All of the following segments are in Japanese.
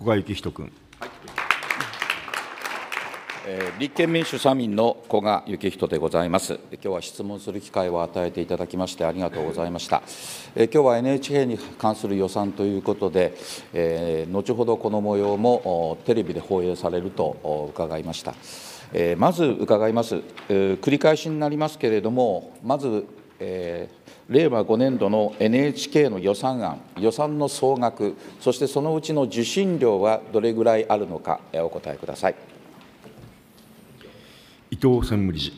古賀幸仁君。え立憲民主・社民の古賀幸人でございます。今日は質問する機会を与えていただきましてありがとうございました。え今日は NHK に関する予算ということで、え後ほどこの模様もテレビで放映されると伺いました。えまず伺います、え繰り返しになりますけれども、まずえー、令和5年度の NHK の予算案、予算の総額、そしてそのうちの受信料はどれぐらいあるのか、えー、お答えください伊藤専務理事。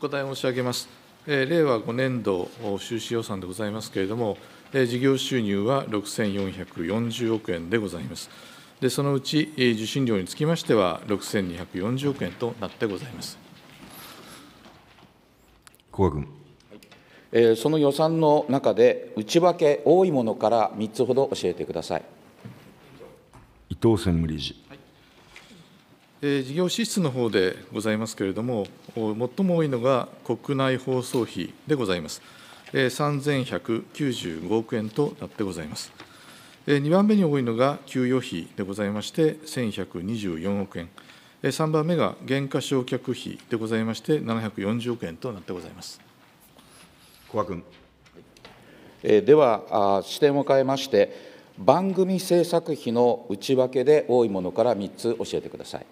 お答え申し上げます。えー、令和5年度収支予算でございますけれども、えー、事業収入は6440億円でございます。でそのうち、え受信料につきましては、6240億円となってございます。古賀君。えー、その予算の中で、内訳、多いものから3つほど教えてください伊藤専務理事、はい、えー、事業支出の方でございますけれども、最も多いのが国内放送費でございます。えー、3195億円となってございます。2番目に多いのが給与費でございまして、1124億円。3番目が減価償却費でございまして、740億円となってございます古賀君。では、視点を変えまして、番組制作費の内訳で多いものから3つ教えてください。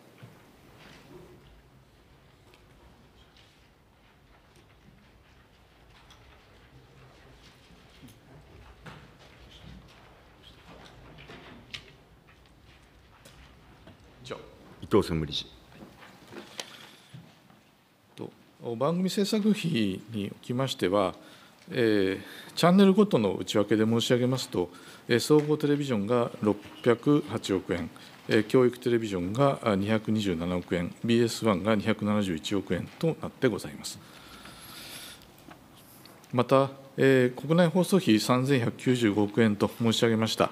藤専務理事。番組制作費におきましては、えー、チャンネルごとの内訳で申し上げますと、えー、総合テレビジョンが608億円、えー、教育テレビジョンが227億円、BS1 が271億円となってございます。また、えー、国内放送費3195億円と申し上げました。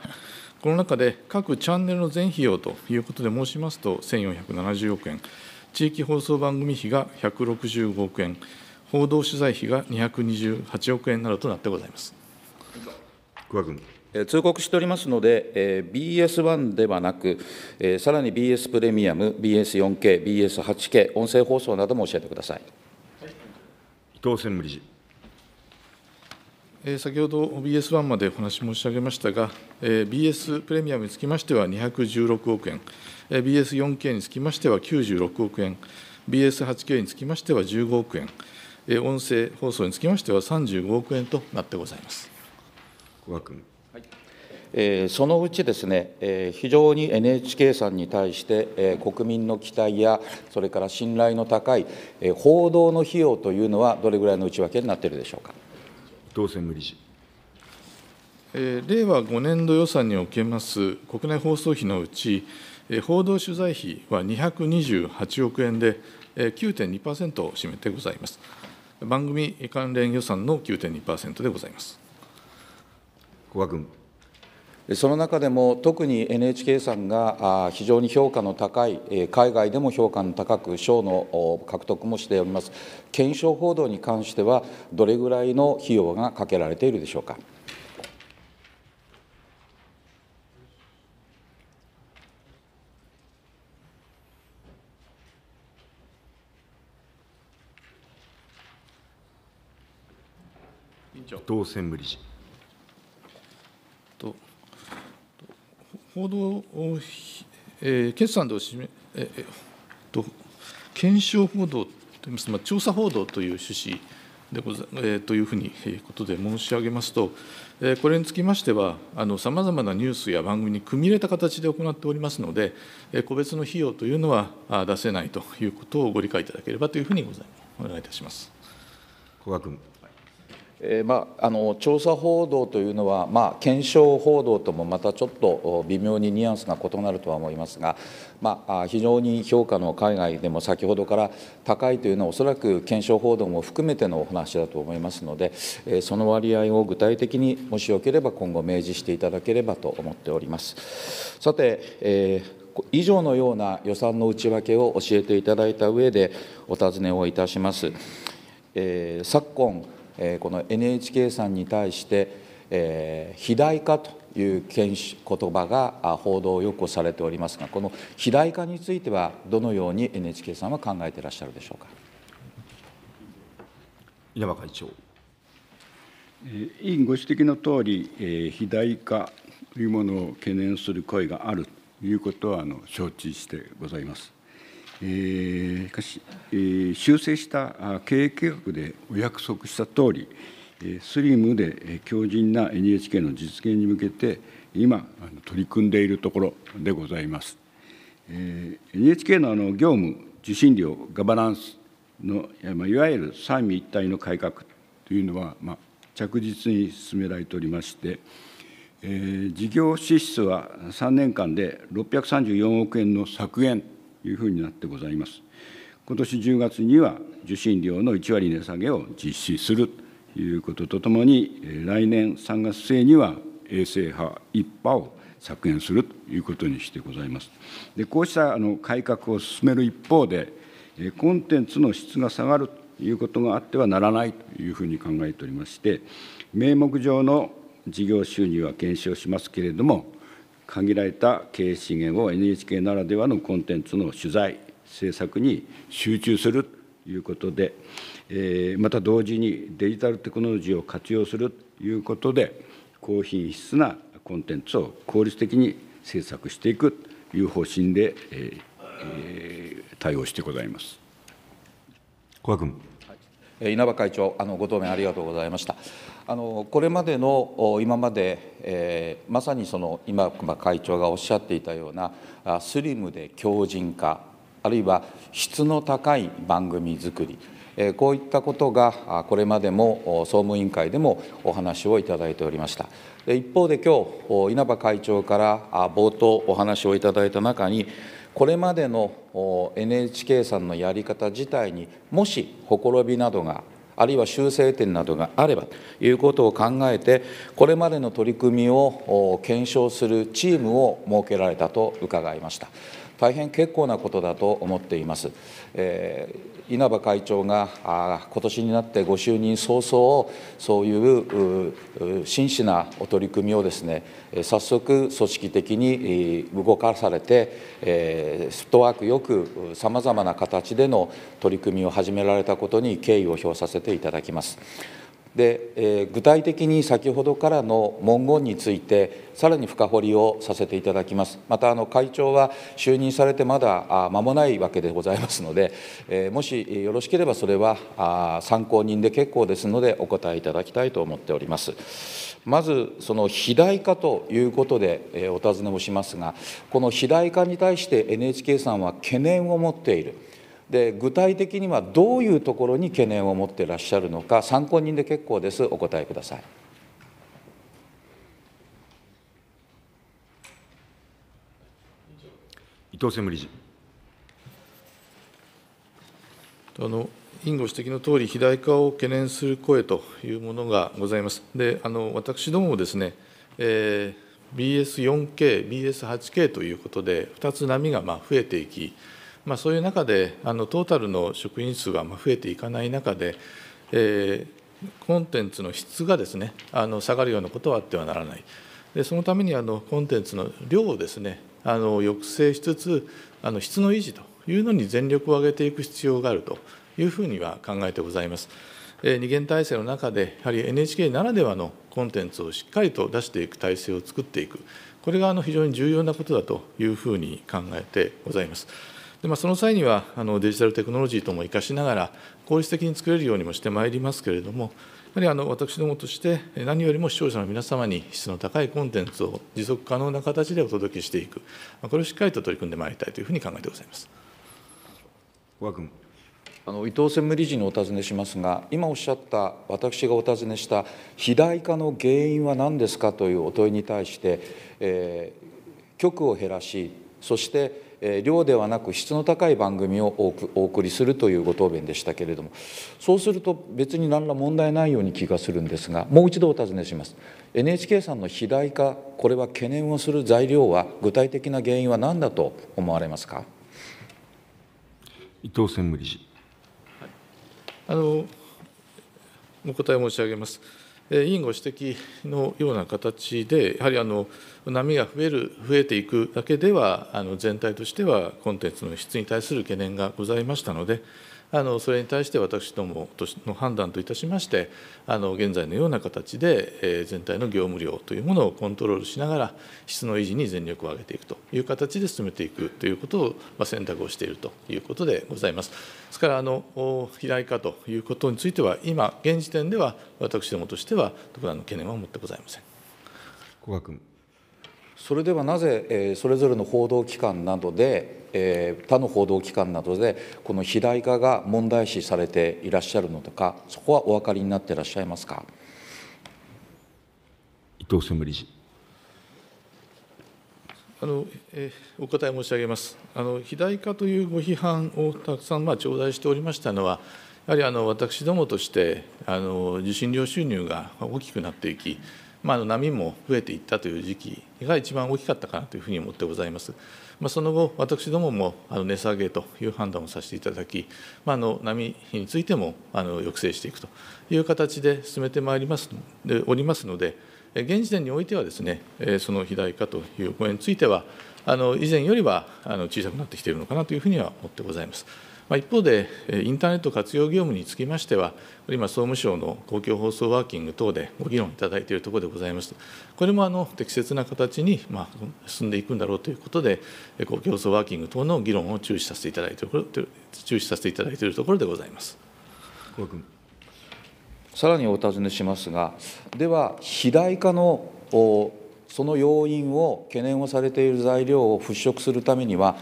この中で各チャンネルの全費用ということで申しますと、1470億円、地域放送番組費が165億円、報道取材費が228億円などとなってございます。桑君通告しておりますので、BS1 ではなく、さらに BS プレミアム、BS4K、BS8K、音声放送なども教えてください。伊藤専務理事。先ほど BS1 までお話申し上げましたが、BS プレミアムにつきましては216億円、BS4K につきましては96億円、BS8K につきましては15億円、音声放送につきましては35億円となってございます。小川君そのうちですね、非常に NHK さんに対して、国民の期待や、それから信頼の高い報道の費用というのは、どれぐらいの内訳になっているでしょうか。当選無理事。令和5年度予算におけます国内放送費のうち、報道取材費は228億円で、9.2%を占めてございます。番組関連予算の9.2%でございます。古賀君。その中でも特に NHK さんが非常に評価の高い海外でも評価の高く賞の獲得もしております検証報道に関してはどれぐらいの費用がかけられているでしょうか。伊藤専務理事。と報道、えー、決算でお示えー、えー、と検証報道といいます調査報道という趣旨でござ、えー、というふうに、えー、ことで申し上げますと、えー、これにつきましては、さまざまなニュースや番組に組み入れた形で行っておりますので、えー、個別の費用というのは出せないということをご理解いただければというふうにございお願いいたします。古賀君えー、まあ、あの調査報道というのは、まあ、検証報道ともまたちょっと微妙にニュアンスが異なるとは思いますが、まあ、非常に評価の海外でも先ほどから高いというのはおそらく検証報道も含めてのお話だと思いますので、えー、その割合を具体的にもしよければ今後明示していただければと思っております。さて、えー以上のような予算の内訳を教えていただいた上でお尋ねをいたします。えー、昨今えこの NHK さんに対して、え肥大化という言葉が報道をよくされておりますがこの肥大化についてはどのように NHK さんは考えていらっしゃるでしょうか稲葉会長委員ご指摘のとおり、え肥大化というものを懸念する声があるということはあの承知してございます。えし、修正した経営計画でお約束したとおり、スリムで強靭な NHK の実現に向けて、今、取り組んでいるところでございます。え NHK のあの業務、受信料、ガバナンスの、いわゆる三位一体の改革というのは、まあ、着実に進められておりまして、え事業支出は3年間で634億円の削減いうふうになってございます。今年10月には受信料の1割値下げを実施するということとともに、来年3月末には衛星波1波を削減するということにしてございます。でこうしたあの改革を進める一方で、コンテンツの質が下がるということがあってはならないというふうに考えておりまして、名目上の事業収入は減少しますけれども、限られた経営資源を NHK ならではのコンテンツの取材、制作に集中するということで、えまた同時にデジタルテクノロジーを活用するということで、高品質なコンテンツを効率的に制作していくという方針で、ええ対応してございます。小川君稲葉会長、あのご答弁ありがとうございました。あのこれまでの今まで、えー、まさにその今会長がおっしゃっていたようなスリムで強靭化あるいは質の高い番組作りこういったことがこれまでも総務委員会でもお話をいただいておりました。一方で今日稲葉会長から冒頭お話をいただいた中に、これまでの NHK さんのやり方自体にもしほころびなどがあるいは修正点などがあればということを考えてこれまでの取り組みを検証するチームを設けられたと伺いました。大変結構なことだと思っています。えー、稲葉会長があ今年になってご就任早々、そういう真摯なお取り組みをですね、早速、組織的に動かされて、えフットワークよくさまざまな形での取り組みを始められたことに敬意を表させていただきます。で、えー、具体的に先ほどからの文言についてさらに深掘りをさせていただきますまたあの会長は就任されてまだ間もないわけでございますので、えー、もしよろしければそれはあ参考人で結構ですのでお答えいただきたいと思っておりますまずその肥大化ということで、えー、お尋ねをしますがこの肥大化に対して NHK さんは懸念を持っているで具体的にはどういうところに懸念を持ってらっしゃるのか参考人で結構ですお答えください。伊藤専務理事あの委員ご指摘のとおり、肥大化を懸念する声というものがございます。であの私どももですね、えー、BS4K、BS8K ということで、2つ波がまあ増えていき、まあ、そういう中であのトータルの職員数が増えていかない中で、えー、コンテンツの質がですねあの下がるようなことはあってはならない。でそのためにあのコンテンツの量をですねあの抑制しつつあの質の維持というのに全力を挙げていく必要があるというふうには考えてございます。え二元体制の中でやはり NHK ならではのコンテンツをしっかりと出していく体制を作っていくこれがあの非常に重要なことだというふうに考えてございます。でまあ、その際にはあのデジタルテクノロジーとも生かしながら、効率的に作れるようにもしてまいりますけれども、やはりあの私どもとして、何よりも視聴者の皆様に質の高いコンテンツを持続可能な形でお届けしていく、これをしっかりと取り組んでまいりたいというふうに考えてございます。和君あの伊藤専務理事にお尋ねしますが、今おっしゃった、私がお尋ねした、肥大化の原因は何ですかというお問いに対して、えー、局を減らし、そして量ではなく質の高い番組をお送りするというご答弁でしたけれどもそうすると別に何ら問題ないように気がするんですがもう一度お尋ねします NHK さんの肥大化これは懸念をする材料は具体的な原因は何だと思われますか伊藤専務理事、はい、あのお答え申し上げます。委員ご指摘のような形で、やはりあの波が増える、増えていくだけでは、あの全体としてはコンテンツの質に対する懸念がございましたので、あのそれに対して私どもとの判断といたしましてあの現在のような形で、えー、全体の業務量というものをコントロールしながら質の維持に全力を挙げていくという形で進めていくということを、まあ、選択をしているということでございます。ですからあの肥大化ということについては今現時点では私どもとしては特段の懸念は持ってございません。古賀君それではなぜ、えそれぞれの報道機関などで、え他の報道機関などでこの肥大化が問題視されていらっしゃるのかそこはお分かりになっていらっしゃいますか伊藤専務理事あの、えお答え申し上げますあの肥大化というご批判をたくさん、まあ、頂戴しておりましたのはやはりあの私どもとしてあの受信料収入が大きくなっていきまあ、波も増えていったという時期が一番大きかったかなというふうに思ってございます。まあ、その後、私どももあの値下げという判断をさせていただき、まあ、の波についてもあの抑制していくという形で進めてまいりますでおりますので、現時点においてはですね、その肥大化という声については、あの以前よりはあの小さくなってきているのかなというふうには思ってございます。一方で、インターネット活用業務につきましては、今、総務省の公共放送ワーキング等でご議論いただいているところでございます。これもあの適切な形に、まあ、進んでいくんだろうということで、公共放送ワーキング等の議論を注視させていただいている注視させていただいているところでございます。さらにお尋ねしますが、では、肥大化のその要因を懸念をされている材料を払拭するためには、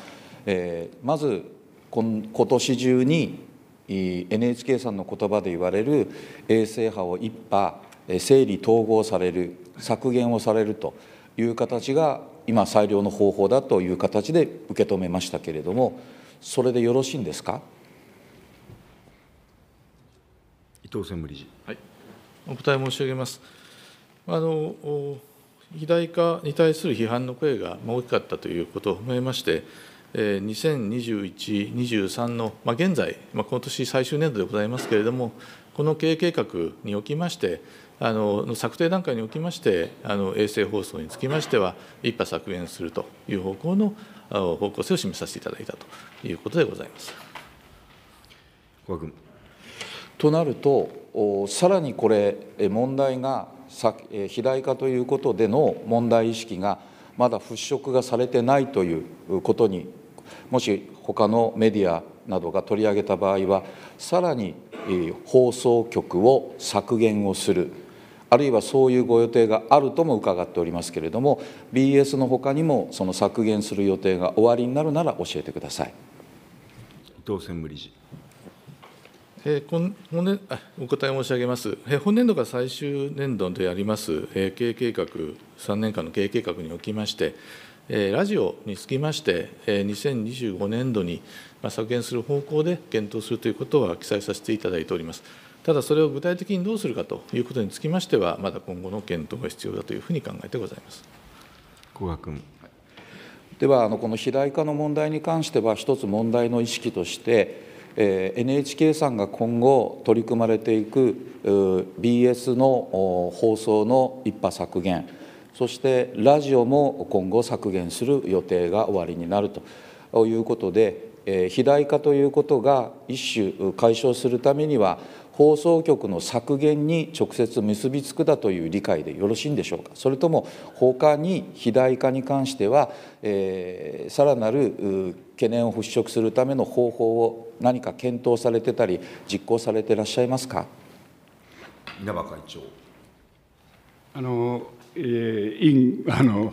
えー、まず今年中に NHK さんの言葉で言われる衛星波を一波整理統合される削減をされるという形が今最良の方法だという形で受け止めましたけれどもそれでよろしいんですか伊藤専務理事、はい、お答え申し上げます。あの肥大化に対する批判の声が大きかったということを踏まえまして2021、23の、まあ、現在、まあ、今年最終年度でございますけれども、この経営計画におきまして、あの策定段階におきまして、あの衛星放送につきましては、1波削減するという方向の方向性を示させていただいたということでございます。川君となると、さらにこれ、問題が、肥大化ということでの問題意識が、まだ払拭がされてないということにもし他のメディアなどが取り上げた場合はさらに放送局を削減をするあるいはそういうご予定があるとも伺っておりますけれども BS のほかにもその削減する予定がおありになるなら教えてください。伊藤専務理事本年お答え申し上げます。本年度が最終年度であります経営計画、3年間の経営計画におきまして、ラジオにつきまして、2025年度に削減する方向で検討するということは記載させていただいております。ただ、それを具体的にどうするかということにつきましては、まだ今後の検討が必要だというふうに考えてございます。古賀君では、この肥大化の問題に関しては、一つ問題の意識として、NHK さんが今後取り組まれていく BS の放送の一波削減そしてラジオも今後削減する予定が終わりになるということで肥大化ということが一種解消するためには放送局の削減に直接結びつくだという理解でよろしいんでしょうかそれとも他に肥大化に関しては、えさらなる懸念を払拭するための方法を何か検討されてたり、実行されていらっしゃいますか稲葉会長。あのえー、委員あの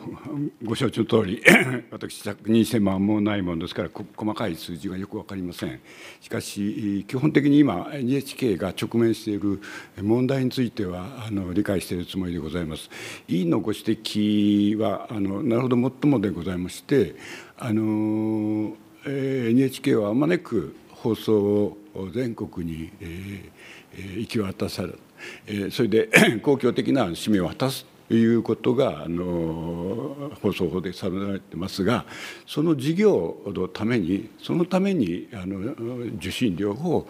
ご承知の通り、私、着任して間もないものですから、細かい数字がよく分かりません。しかし、基本的に今、NHK が直面している問題についてはあの理解しているつもりでございます。委員のご指摘は、あのなるほど、もっともでございまして、あのえー、NHK はあまねく放送を全国に行き渡されそれで 公共的な使命を果たすいうことがあの放送法で定められてますがその事業のためにそのためにあの受信料を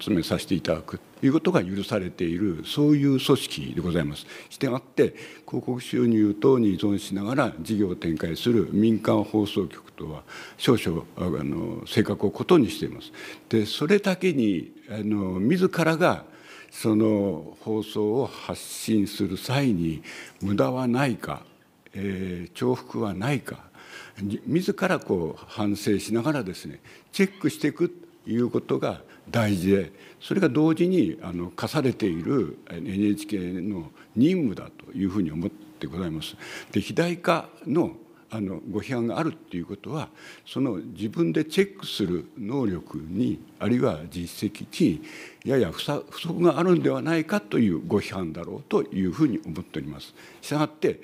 集めさせていただくということが許されているそういう組織でございます。してあって広告収入等に依存しながら事業を展開する民間放送局とは少々あの性格を異にしています。でそれだけにあの自らがその放送を発信する際に無駄はないか、えー、重複はないか自らこう反省しながらですねチェックしていくということが大事でそれが同時にあの課されている NHK の任務だというふうに思ってございます。で肥大化のあのご批判があるっていうことは、その自分でチェックする能力に、あるいは実績に、やや不足があるんではないかというご批判だろうというふうに思っております。したがって、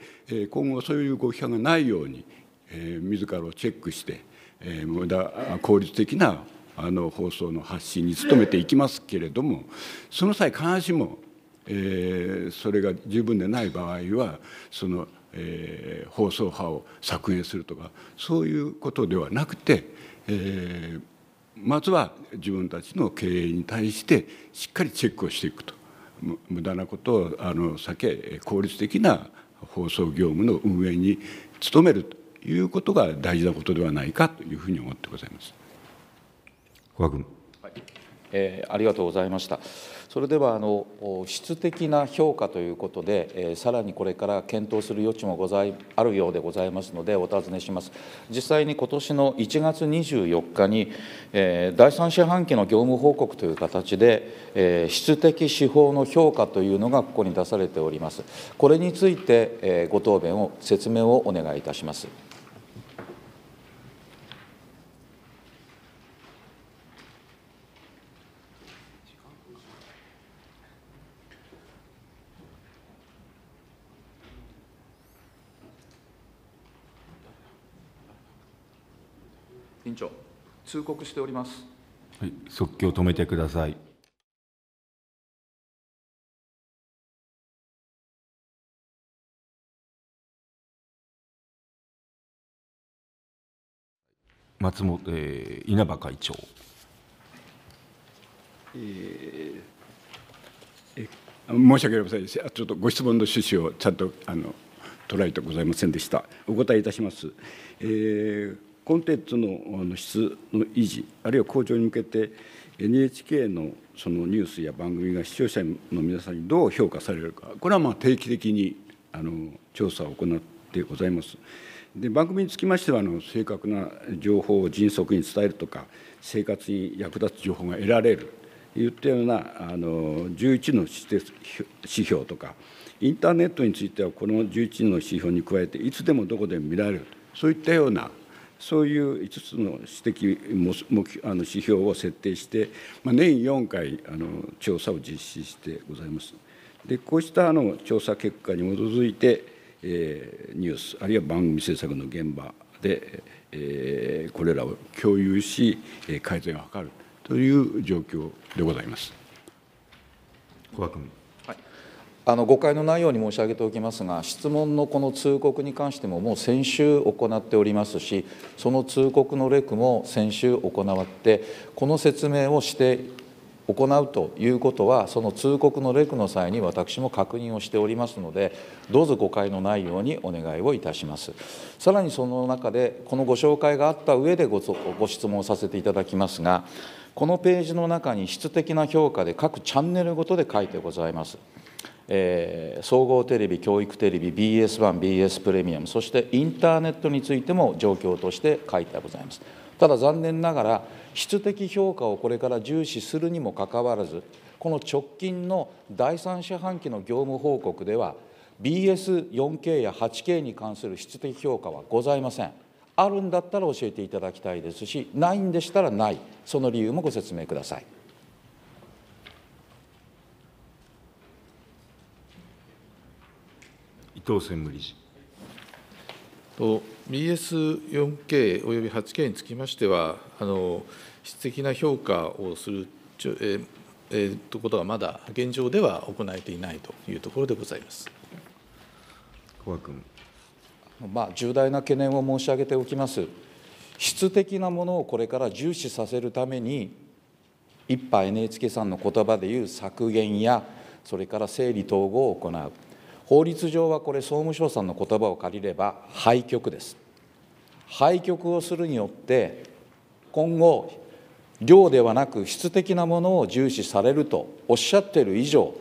今後そういうご批判がないように、自らをチェックして、無駄効率的なあの放送の発信に努めていきますけれども、その際必ずしもえー、それが十分でない場合はその、えー、放送派を削減するとかそういうことではなくて、えー、まずは自分たちの経営に対してしっかりチェックをしていくと無駄なことをあの避け効率的な放送業務の運営に努めるということが大事なことではないかというふうに思ってございます。君えー、ありがとうございました。それではあの質的な評価ということで、えー、さらにこれから検討する余地もございあるようでございますのでお尋ねします。実際に今年の1月24日に、えー、第三四半期の業務報告という形で、えー、質的指法の評価というのがここに出されております。これについて、えー、ご答弁を説明をお願いいたします。通告しております。はい、即興止めてください。松本、えー、稲葉会長。えー、え申し訳ありません。ちょっとご質問の趣旨をちゃんとあの捉えてございませんでした。お答えいたします。えー、コンテンツの質の維持、あるいは向上に向けて、NHK のそのニュースや番組が視聴者の皆さんにどう評価されるか、これはまあ定期的にあの調査を行ってございます。で番組につきましてはあの正確な情報を迅速に伝えるとか生活に役立つ情報が得られるといったようなあの11の指標とかインターネットについてはこの11の指標に加えていつでもどこでも見られるそういったようなそういう5つの指摘もあの指標を設定して、まあ、年4回あの調査を実施してございます。でこうしたあの調査結果に基づいて、えー、ニュースあるいは番組制作の現場で、えー、これらを共有し改善を図るという状況でございます。小川君。あの誤解のないように申し上げておきますが質問のこの通告に関してももう先週行っておりますしその通告のレクも先週行ってこの説明をして行うということはその通告のレクの際に私も確認をしておりますのでどうぞ誤解のないようにお願いをいたしますさらにその中でこのご紹介があった上でご質問させていただきますがこのページの中に質的な評価で各チャンネルごとで書いてございます。えー、総合テレビ、教育テレビ、BS1、BS プレミアム、そしてインターネットについても状況として書いてございます。ただ残念ながら、質的評価をこれから重視するにもかかわらず、この直近の第3四半期の業務報告では、BS4K や 8K に関する質的評価はございません。あるんだったら教えていただきたいですし、ないんでしたらない、その理由もご説明ください。藤専務理事。BS4K および 8K につきましては、あの質的な評価をするちょ、えーえとことはまだ現状では行えていないというところでございます。小川君まあ、重大な懸念を申し上げておきます。質的なものをこれから重視させるために、一般 NHK さんの言葉でいう削減や、それから整理統合を行う。法律上はこれ総務省さんの言葉を借りれば廃局です廃局をするによって今後量ではなく質的なものを重視されるとおっしゃっている以上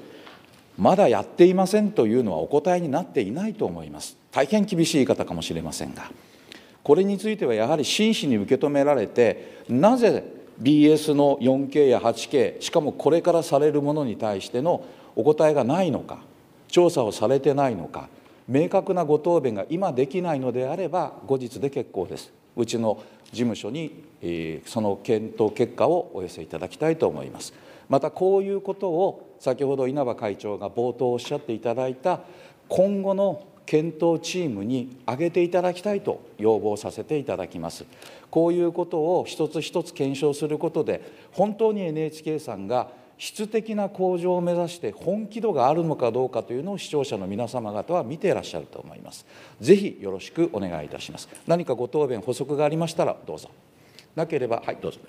まだやっていませんというのはお答えになっていないと思います大変厳しい言い方かもしれませんがこれについてはやはり真摯に受け止められてなぜ BS の 4K や 8K しかもこれからされるものに対してのお答えがないのか調査をされてないのか明確なご答弁が今できないのであれば後日で結構ですうちの事務所に、その検討結果をお寄せいただきたいと思いますまたこういうことを先ほど稲葉会長が冒頭おっしゃっていただいた今後の検討チームに挙げていただきたいと要望させていただきますこういうことを一つ一つ検証することで本当に NHK さんが質的な向上を目指して本気度があるのかどうかというのを視聴者の皆様方は見ていらっしゃると思います。ぜひよろしくお願いいたします。何かご答弁補足がありましたらどうぞ。なければはいどうぞ。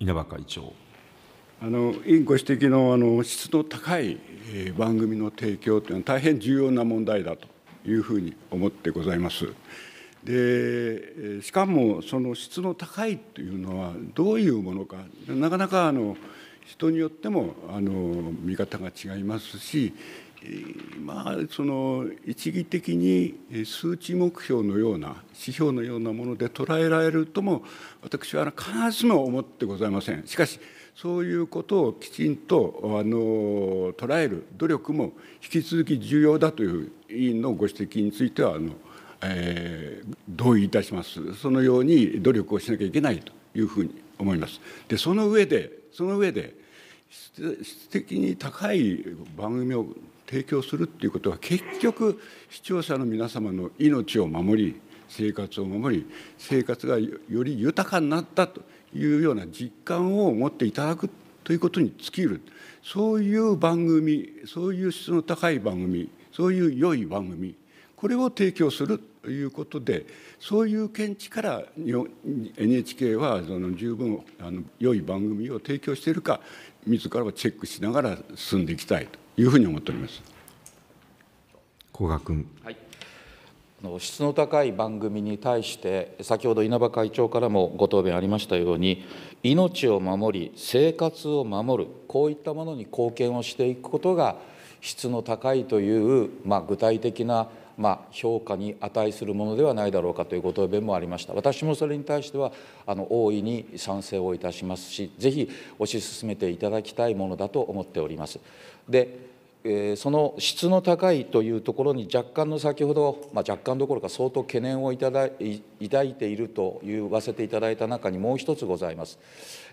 稲葉会長。あの委員ご指摘のあの質の高い番組の提供というのは大変重要な問題だというふうに思ってございます。でしかもその質の高いというのはどういうものかなかなかあの人によってもあの見方が違いますしまあその一義的に数値目標のような指標のようなもので捉えられるとも私は必ずしも思ってございません。しかしそういうことをきちんとあの捉える努力も引き続き重要だという委員のご指摘についてはあの、えー、同意いたします。そのように努力をしなきゃいけないというふうに思います。でその上でその上で質的に高い番組を提供するっていうことは結局視聴者の皆様の命を守り生活を守り生活がより豊かになったというような実感を持っていただくということに尽きるそういう番組そういう質の高い番組そういう良い番組これを提供するということでそういう見地から NHK はその十分あの良い番組を提供しているか自らをチェックしながら進んでいきたいというふうに思っております。古賀君、はい質の高い番組に対して先ほど稲葉会長からもご答弁ありましたように命を守り生活を守るこういったものに貢献をしていくことが質の高いという、まあ、具体的なまあ、評価に値するものではないだろうかというご答弁もありました私もそれに対してはあの大いに賛成をいたしますしぜひ推し進めていただきたいものだと思っておりますでその質の高いというところに若干の先ほど、まあ、若干どころか相当懸念をいただい抱いていると言わせていただいた中にもう一つございます、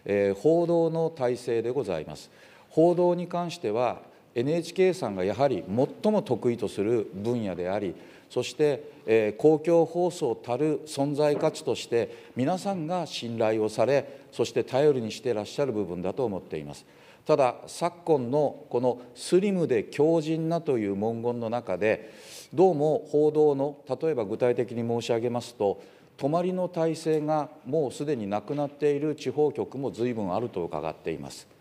えー、報道の体制でございます報道に関しては NHK さんがやはり最も得意とする分野でありそして、公共放送たる存在価値として皆さんが信頼をされそして頼りにしていらっしゃる部分だと思っています。ただ昨今のこのスリムで強靭なという文言の中でどうも報道の例えば具体的に申し上げますと泊まりの体制がもうすでになくなっている地方局も随分あると伺っています。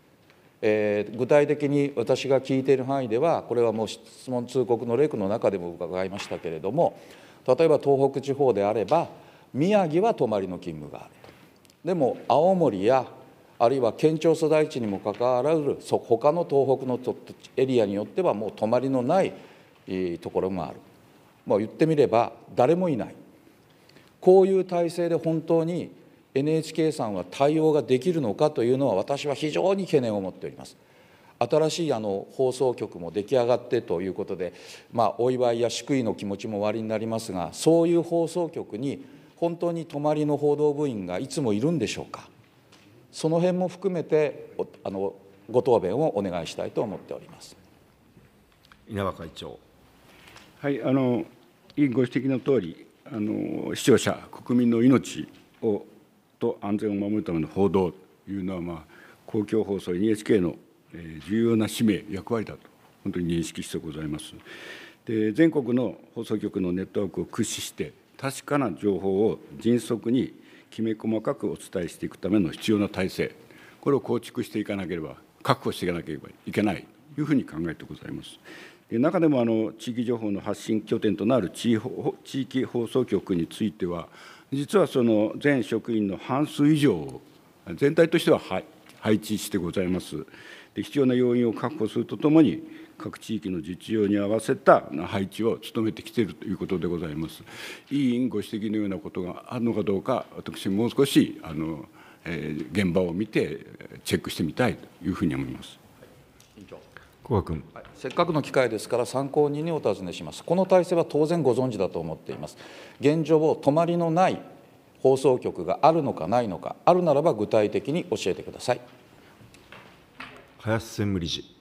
えー、具体的に私が聞いている範囲ではこれはもう質問通告のレクの中でも伺いましたけれども例えば東北地方であれば宮城は泊まりの勤務があるでも青森やあるいは県庁所在地にもかかわらず他の東北のエリアによってはもう泊まりのないところもあるもう言ってみれば誰もいないこういう体制で本当に NHK さんは対応ができるのかというのは私は非常に懸念を持っております。新しいあの放送局も出来上がってということで、まあ、お祝いや祝意の気持ちもおありになりますがそういう放送局に本当に泊まりの報道部員がいつもいるんでしょうかその辺も含めてあのご答弁をお願いしたいと思っております稲葉会長。はいあの委員ご指摘の通りあり視聴者国民の命をと安全を守るための報道というのは、まあ、公共放送 NHK の重要な使命、役割だと、本当に認識してございます。で全国の放送局のネットワークを駆使して、確かな情報を迅速にきめ細かくお伝えしていくための必要な体制、これを構築していかなければ、確保していかなければいけないというふうに考えてございます。で中でもあの地域情報の発信拠点となる地域放送局については、実はその全職員の半数以上を全体としては配置してございます。で必要な要因を確保するとともに、各地域の実用に合わせた配置を努めてきているということでございます。委員ご指摘のようなことがあるのかどうか、私、もう少しあの、えー、現場を見て、チェックしてみたいというふうに思います。委員長古賀君、せっかくの機会ですから参考人にお尋ねしますこの体制は当然ご存知だと思っています現状を止まりのない放送局があるのかないのかあるならば具体的に教えてください林専務理事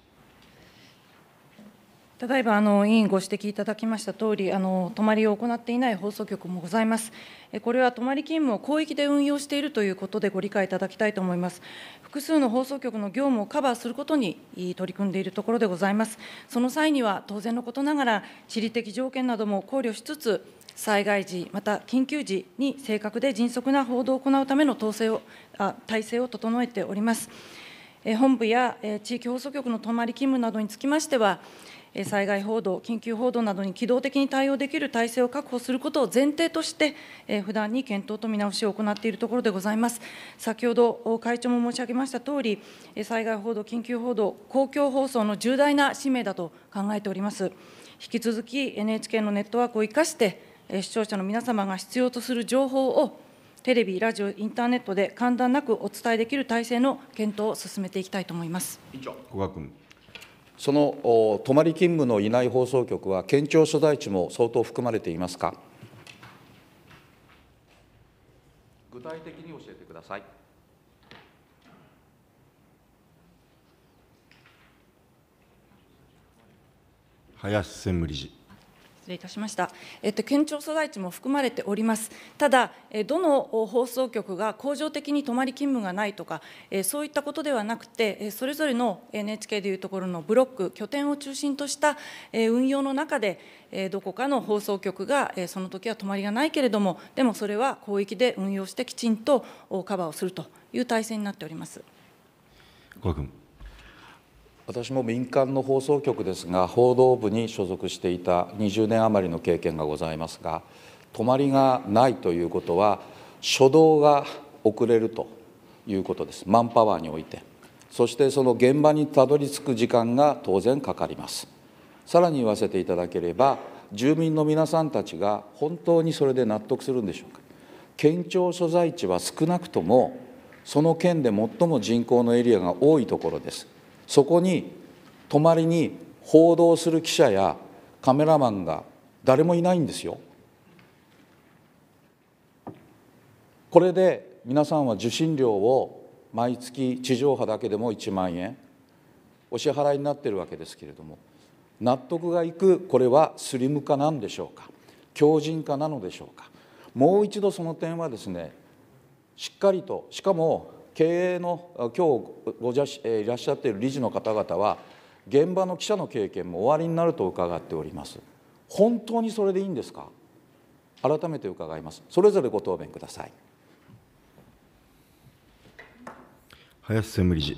例えばあの委員ご指摘いただきましたとおりあ泊まりを行っていない放送局もございます。これは泊まり勤務を広域で運用しているということでご理解いただきたいと思います。複数の放送局の業務をカバーすることに取り組んでいるところでございます。その際には当然のことながら、地理的条件なども考慮しつつ、災害時、また緊急時に正確で迅速な報道を行うための統制をあ体制を整えております。本部や地域放送局の泊まり勤務などにつきましては、災害報道、緊急報道などに機動的に対応できる体制を確保することを前提として、普段に検討と見直しを行っているところでございます。先ほど会長も申し上げましたとおり、災害報道、緊急報道、公共放送の重大な使命だと考えております。引き続き NHK のネットワークを生かして、視聴者の皆様が必要とする情報をテレビ、ラジオ、インターネットで簡単なくお伝えできる体制の検討を進めていきたいと思います。小川君。その泊まり勤務のいない放送局は、県庁所在地も相当含まれていますか。具体的に教えてください。林専務理事。失礼いたしました、えっと、県庁所在地も含まれております、ただ、どの放送局が恒常的に泊まり勤務がないとか、そういったことではなくて、それぞれの NHK でいうところのブロック、拠点を中心とした運用の中で、どこかの放送局がその時は泊まりがないけれども、でもそれは広域で運用してきちんとカバーをするという体制になっております。小川君私も民間の放送局ですが報道部に所属していた20年余りの経験がございますが泊まりがないということは初動が遅れるということですマンパワーにおいてそしてその現場にたどり着く時間が当然かかりますさらに言わせていただければ住民の皆さんたちが本当にそれで納得するんでしょうか県庁所在地は少なくともその県で最も人口のエリアが多いところですそこに泊まりに報道する記者やカメラマンが誰もいないんですよ。これで皆さんは受信料を毎月地上波だけでも1万円お支払いになってるわけですけれども納得がいくこれはスリム化なんでしょうか強靭化なのでしょうかもう一度その点はですねしっかりとしかも経営の今日ごじゃいらっしゃっている理事の方々は現場の記者の経験もおありになると伺っております本当にそれでいいんですか改めて伺いますそれぞれご答弁ください林専務理事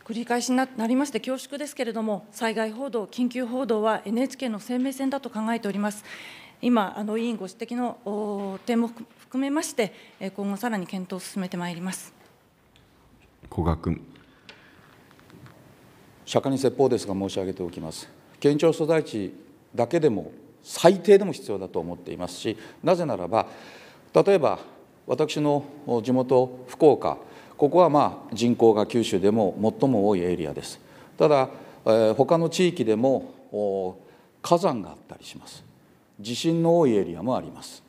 繰り返しになりまして恐縮ですけれども、災害報道、緊急報道は NHK の生命線だと考えております。今あの委員ご指摘の点も含めまして、今後さらに検討を進めてまいります。古賀君釈迦に説法ですが申し上げておきます。県庁所在地だけでも最低でも必要だと思っていますし、なぜならば例えば私の地元福岡、ここはまあ人口が九州でも最も多いエリアです。ただ、え他の地域でも火山があったりします。地震の多いエリアもあります。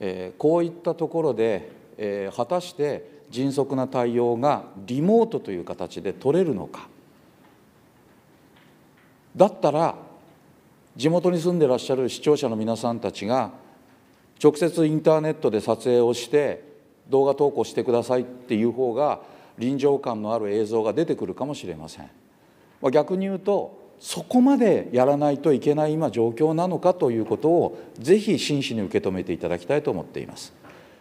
えこういったところで、え果たして迅速な対応がリモートという形で取れるのかだったら地元に住んでらっしゃる視聴者の皆さんたちが直接インターネットで撮影をして動画投稿してくださいっていう方が臨場感のある映像が出てくるかもしれません。まあ、逆に言うとそこまでやらないといけない今状況なのかということをぜひ真摯に受け止めていただきたいと思っています。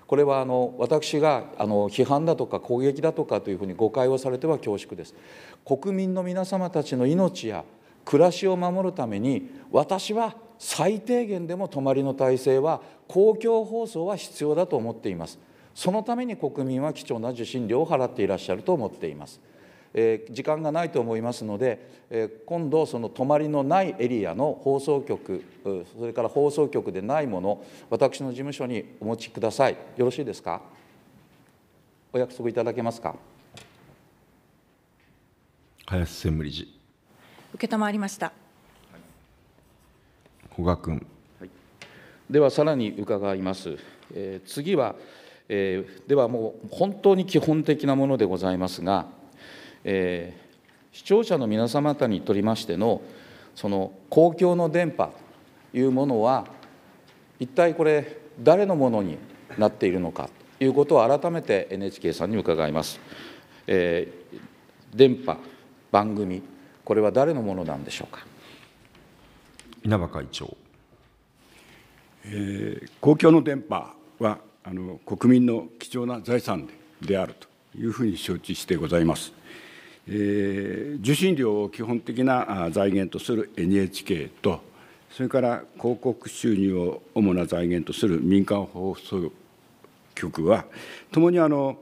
これはあの私があの批判だとか攻撃だとかというふうに誤解をされては恐縮です。国民の皆様たちの命や暮らしを守るために私は最低限でも泊まりの体制は公共放送は必要だと思っています。そのために国民は貴重な受信料を払っていらっしゃると思っています。えー、時間がないと思いますので、えー、今度その泊まりのないエリアの放送局それから放送局でないもの私の事務所にお持ちくださいよろしいですかお約束いただけますか林専務理事承りました古賀君、はい、ではさらに伺います、えー、次は、えー、ではもう本当に基本的なものでございますがえー、視聴者の皆様方にとりましてのその公共の電波というものは一体これ誰のものになっているのかということを改めて NHK さんに伺います。えー、電波番組これは誰のものなんでしょうか稲葉会長、えー、公共の電波はあの国民の貴重な財産であるというふうに承知してございます。えー、受信料を基本的な財源とする NHK と、それから広告収入を主な財源とする民間放送局は、ともにあの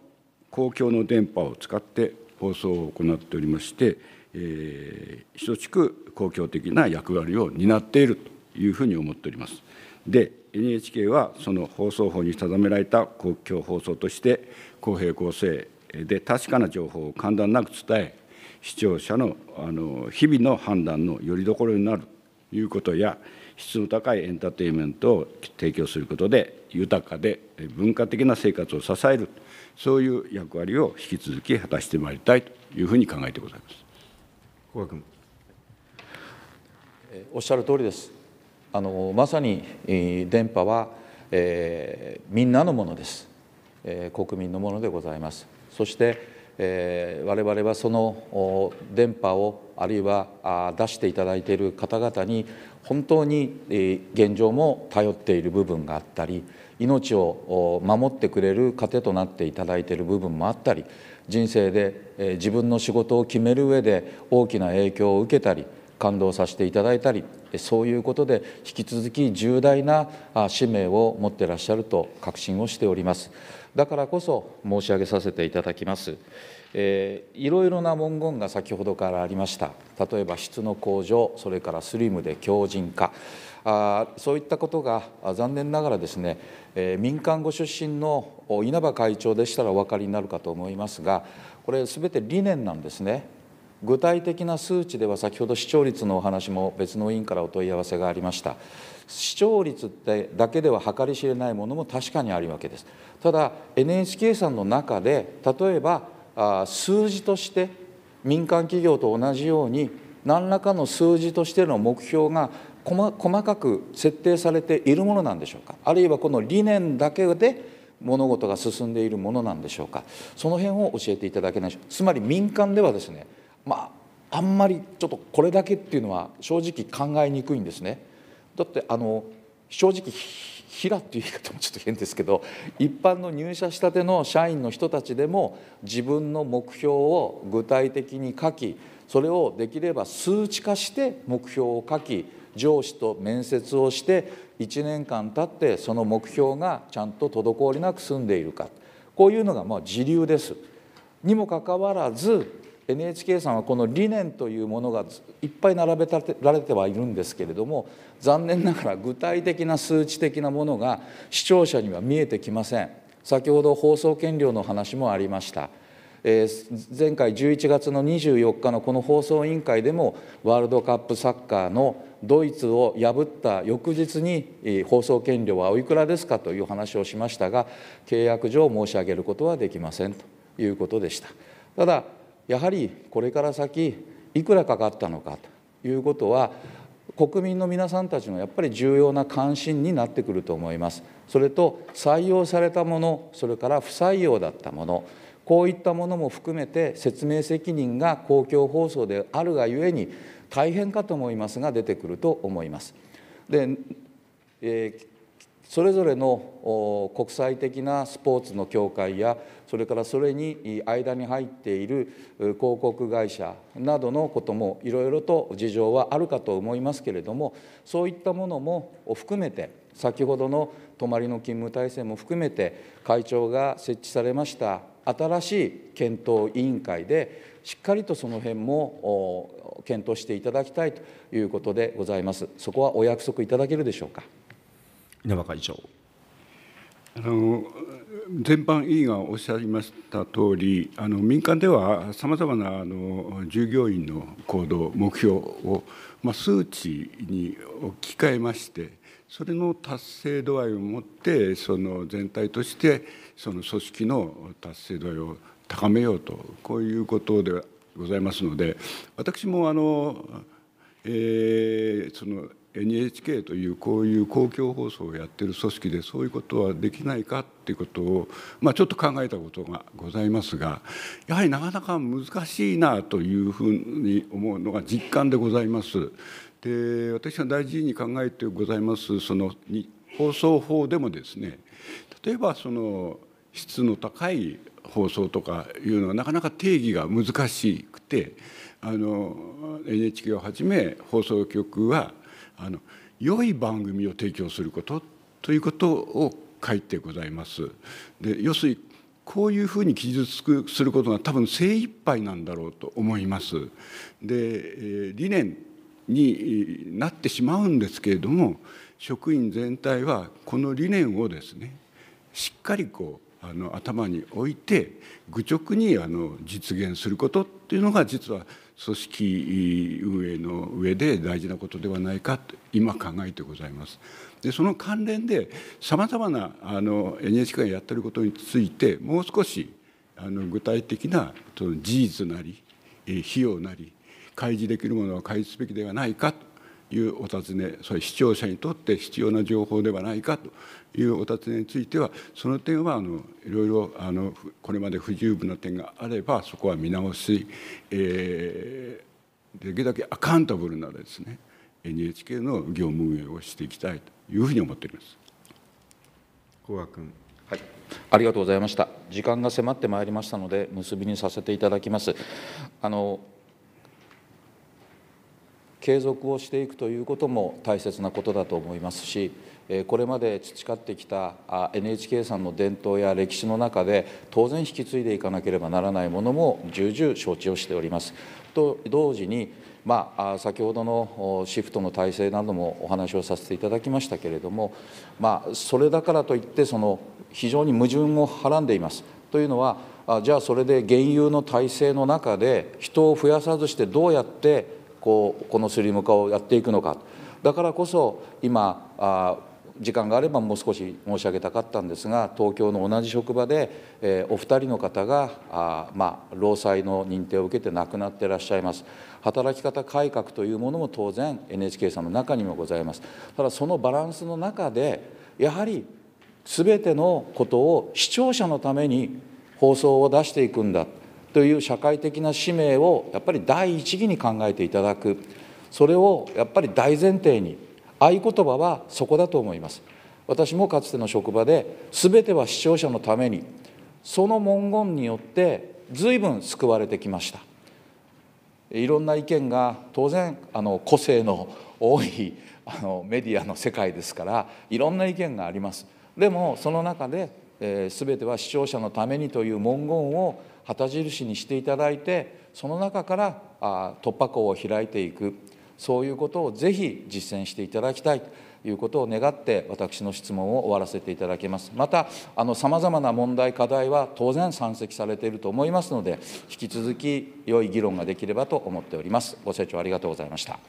公共の電波を使って放送を行っておりまして、えー、等しく公共的な役割を担っているというふうに思っております。で NHK はその放送法に定められた公共放送として公平公正で確かな情報を簡単なく伝え、視聴者のあの日々の判断のよりどころになるということや、質の高いエンターテインメントを提供することで、豊かで文化的な生活を支える、そういう役割を引き続き果たしてまいりたいというふうに考えてございます。小川君おっしゃる通りです。あのまさに電波は、えー、みんなのものです、えー、国民のものでございます。そして、えー、我々はその電波をあるいは出していただいている方々に本当に現状も頼っている部分があったり命を守ってくれる糧となっていただいている部分もあったり人生で自分の仕事を決める上で大きな影響を受けたり感動させていただいたりそういうことで引き続き重大な使命を持ってらっしゃると確信をしております。だからこそ申し上げさせていただきます。えー、いろいろな文言が先ほどからありました例えば質の向上それからスリムで強靭化あそういったことが残念ながらですね、えー、民間ご出身の稲葉会長でしたらお分かりになるかと思いますがこれ全て理念なんですね具体的な数値では先ほど視聴率のお話も別の委員からお問い合わせがありました視聴率ってだけでは計り知れないものも確かにあるわけですただ NHK さんの中で例えばあ数字として民間企業と同じように何らかの数字としての目標が細かく設定されているものなんでしょうかあるいはこの理念だけで物事が進んでいるものなんでしょうかその辺を教えていただけないつまり民間ではですねまああんまりちょっとこれだけっていうのは正直考えにくいんですね。だってあの正直平っていう言い方もちょっと変ですけど一般の入社したての社員の人たちでも自分の目標を具体的に書きそれをできれば数値化して目標を書き上司と面接をして1年間経ってその目標がちゃんと滞りなく済んでいるかこういうのがまあ時流です。にもかかわらず NHK さんはこの理念というものがいっぱい並べられてはいるんですけれども残念ながら具体的な数値的なものが視聴者には見えてきません先ほど放送権料の話もありましたえー、前回11月の24日のこの放送委員会でもワールドカップサッカーのドイツを破った翌日に放送権料はおいくらですかという話をしましたが契約上申し上げることはできませんということでした。ただやはりこれから先いくらかかったのかということは国民の皆さんたちのやっぱり重要な関心になってくると思います。それと採用されたものそれから不採用だったものこういったものも含めて説明責任が公共放送であるがゆえに大変かと思いますが出てくると思います。で、えーそれぞれの国際的なスポーツの協会やそれからそれに間に入っている広告会社などのこともいろいろと事情はあるかと思いますけれどもそういったものも含めて先ほどの泊まりの勤務体制も含めて会長が設置されました新しい検討委員会でしっかりとその辺も検討していただきたいということでございます。そこはお約束いただけるでしょうか。稲葉会長。あの全般委員がおっしゃいました通り、あり、民間ではさまざまなあの従業員の行動、目標を、まあ、数値に置き換えまして、それの達成度合いをもって、その全体としてその組織の達成度合いを高めようと、こういうことでございますので、私もあの、えー、その NHK というこういう公共放送をやってる組織でそういうことはできないかっていうことを、まあ、ちょっと考えたことがございますがやはりなかなか難しいなというふうに思うのが実感でございます。で私が大事に考えてございますその放送法でもですね例えばその質の高い放送とかいうのはなかなか定義が難しくてあの NHK をはじめ放送局はあの良い番組を提供することということを書いてございます。で要するにこういうふうに記述することが多分精一杯なんだろうと思います。で理念になってしまうんですけれども職員全体はこの理念をですねしっかりこうあの頭に置いて愚直にあの実現することっていうのが実は組織運営の上で大事なことではないかと今考えてございます。でその関連でさまざまなあの NHK がやってることについてもう少しあの具体的なその事実なり費用なり開示できるものは開示すべきではないかというお尋ねそれ視聴者にとって必要な情報ではないかというお尋ねについてはその点はあのいろいろあのこれまで不十分な点があればそこは見直し、えー、できるだけアカウンタブルなですね NHK の業務運営をしていきたいというふうに思っております。小川君はい、ありがとうございました。時間が迫ってまいりましたので結びにさせていただきます。あの継続をしていくということも大切なことだと思いますしこれまで培ってきた NHK さんの伝統や歴史の中で当然引き継いでいかなければならないものも重々承知をしております。と同時に、まあ、先ほどのシフトの体制などもお話をさせていただきましたけれども、まあ、それだからといってその非常に矛盾をはらんでいます。というのはじゃあそれで現有の体制の中で人を増やさずしてどうやってこうこのスリム化をやっていくのかだからこそ今あ時間があればもう少し申し上げたかったんですが東京の同じ職場で、えー、お二人の方があ、まあ、労災の認定を受けて亡くなっていらっしゃいます働き方改革というものも当然 NHK さんの中にもございますただそのバランスの中でやはり全てのことを視聴者のために放送を出していくんだという社会的な使命をやっぱり第一義に考えていただくそれをやっぱり大前提に合言葉はそこだと思います私もかつての職場で全ては視聴者のためにその文言によって随分救われてきましたいろんな意見が当然あの個性の多いあのメディアの世界ですからいろんな意見がありますでもその中で、えー、全ては視聴者のためにという文言を旗印にしていただいてその中からあ突破口を開いていくそういうことをぜひ実践していただきたいということを願って私の質問を終わらせていただきますまたさまざまな問題課題は当然山積されていると思いますので引き続き良い議論ができればと思っておりますご清聴ありがとうございました